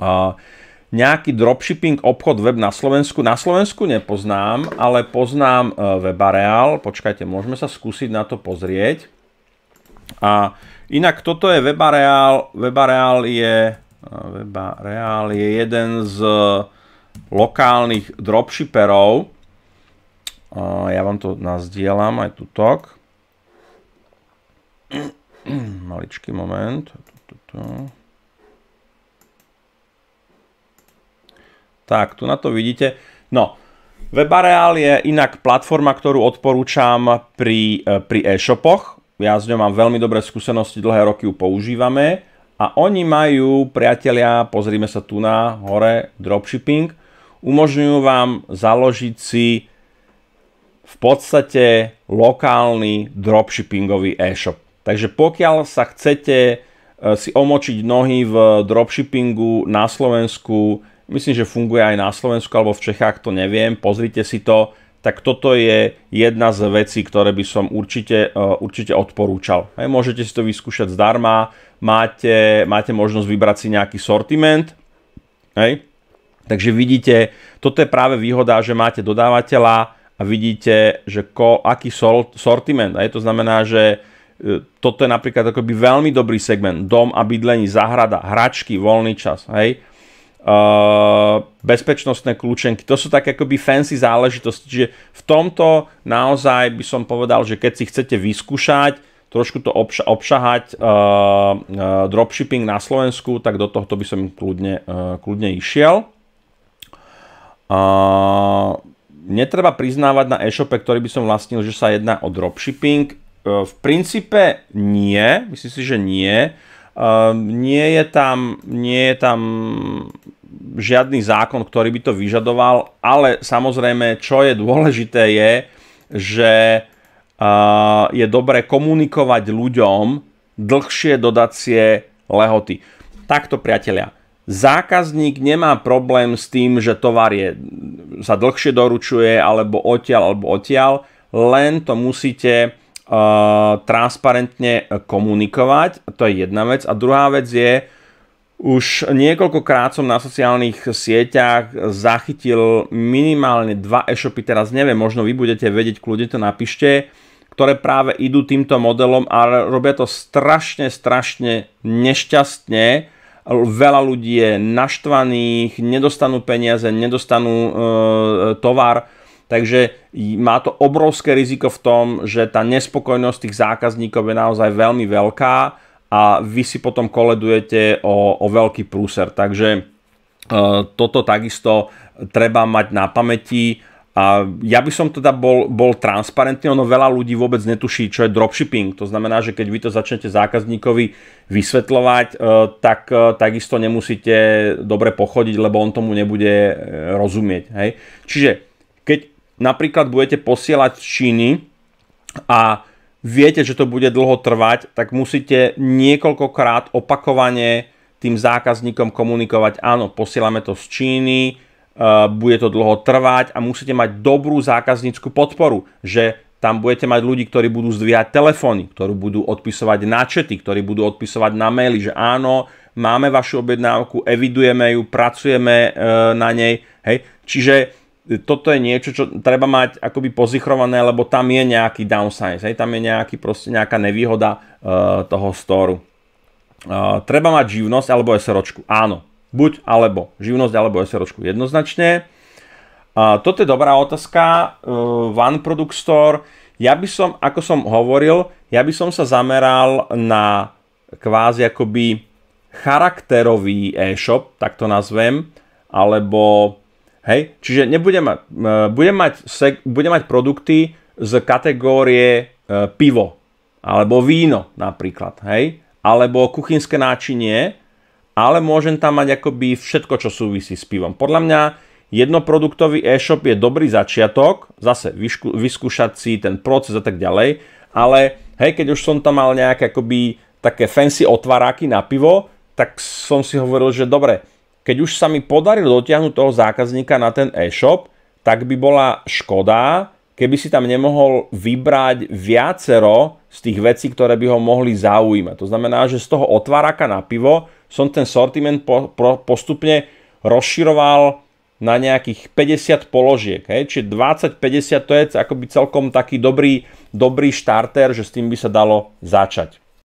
Uh, nejaký dropshipping obchod web na Slovensku. Na Slovensku nepoznám, ale poznám e, Webareal. Počkajte, môžeme sa skúsiť na to pozrieť. A inak toto je Webareal. Webareal je, e, Webareal je jeden z lokálnych dropshipperov. E, ja vám to nazdielam aj tutok. Maličký moment. Tuto. Tak, tu na to vidíte. No, WebAreal je inak platforma, ktorú odporúčam pri, e, pri e-shopoch. Ja s ňou mám veľmi dobré skúsenosti, dlhé roky ju používame. A oni majú, priatelia, pozrime sa tu na hore, dropshipping. Umožňujú vám založiť si v podstate lokálny dropshippingový e-shop. Takže pokiaľ sa chcete Eh, si omočiť nohy v dropshippingu na Slovensku. Myslím, že funguje aj na Slovensku alebo v Čechách, to neviem. Pozrite si to. Tak toto je jedna z vecí, ktoré by som určite, eh, určite odporúčal. Hej, môžete si to vyskúšať zdarma. Máte, máte možnosť vybrať si nejaký sortiment. Hej. Takže vidíte, toto je práve výhoda, že máte dodávateľa a vidíte, že ko, aký sol, sortiment. Hej. To znamená, že E, toto je napríklad akoby veľmi dobrý segment. Dom a bydlení, záhrada, hračky, voľný čas, hej. Uh, bezpečnostné kľúčenky, to sú také akoby fancy záležitosti, čiže v tomto naozaj by som povedal, že keď si chcete vyskúšať, trošku to obša- obšahať uh, uh, dropshipping na Slovensku, tak do tohto by som kľudne, uh, kľudne išiel. Uh, netreba priznávať na e-shope, ktorý by som vlastnil, že sa jedná o dropshipping. Eh, v princípe nie, myslím si, že nie. Eh, nie je tam, nie je tam žiadny zákon, ktorý by to vyžadoval, ale samozrejme, čo je dôležité je, že eh, je dobre komunikovať ľuďom dlhšie dodacie lehoty. Takto, priatelia, zákazník nemá problém s tým, že tovar je, sa dlhšie doručuje, alebo odtiaľ, alebo odtiaľ, len to musíte transparentne komunikovať, to je jedna vec. A druhá vec je, už niekoľkokrát som na sociálnych sieťach zachytil minimálne dva e-shopy, teraz neviem, možno vy budete vedieť, kľudne to napíšte, ktoré práve idú týmto modelom a robia to strašne, strašne nešťastne. Veľa ľudí je naštvaných, nedostanú peniaze, nedostanú e, tovar Takže má to obrovské riziko v tom, že tá nespokojnosť tých zákazníkov je naozaj veľmi veľká a vy si potom koledujete o, o veľký prúser. Takže e, toto takisto treba mať na pamäti. A ja by som teda bol, bol transparentný, ono veľa ľudí vôbec netuší, čo je dropshipping. To znamená, že keď vy to začnete zákazníkovi vysvetľovať, e, tak e, takisto nemusíte dobre pochodiť, lebo on tomu nebude e, rozumieť. Hej? Čiže napríklad budete posielať číny a viete, že to bude dlho trvať, tak musíte niekoľkokrát opakovane tým zákazníkom komunikovať, áno, posielame to z Číny, e, bude to dlho trvať a musíte mať dobrú zákazníckú podporu, že tam budete mať ľudí, ktorí budú zdvíhať telefóny, ktorí budú odpisovať na čety, ktorí budú odpisovať na maily, že áno, máme vašu objednávku, evidujeme ju, pracujeme e, na nej. Hej. Čiže toto je niečo, čo treba mať akoby pozichrované, lebo tam je nejaký downsize, hej, tam je nejaký, proste, nejaká nevýhoda uh, toho storu. Uh, treba mať živnosť alebo SROčku, áno, buď alebo, živnosť alebo SROčku, jednoznačne. Uh, toto je dobrá otázka, uh, One Product Store, ja by som, ako som hovoril, ja by som sa zameral na kvázi akoby charakterový e-shop, tak to nazvem, alebo Hej? Čiže nebudem ma, e, budem, mať budem mať produkty z kategórie e, pivo alebo víno napríklad, hej? alebo kuchynské náčinie, ale môžem tam mať akoby všetko, čo súvisí s pivom. Podľa mňa jednoproduktový e-shop je dobrý začiatok, zase vyšku, vyskúšať si ten proces a tak ďalej, ale hej, keď už som tam mal nejaké akoby také fancy otváraky na pivo, tak som si hovoril, že dobre, keď už sa mi podarilo dotiahnuť toho zákazníka na ten e-shop, tak by bola škoda, keby si tam nemohol vybrať viacero z tých vecí, ktoré by ho mohli zaujímať. To znamená, že z toho otváraka na pivo som ten sortiment po, postupne rozširoval na nejakých 50 položiek. Hej? Čiže 20-50 to je akoby celkom taký dobrý, dobrý štarter, že s tým by sa dalo začať.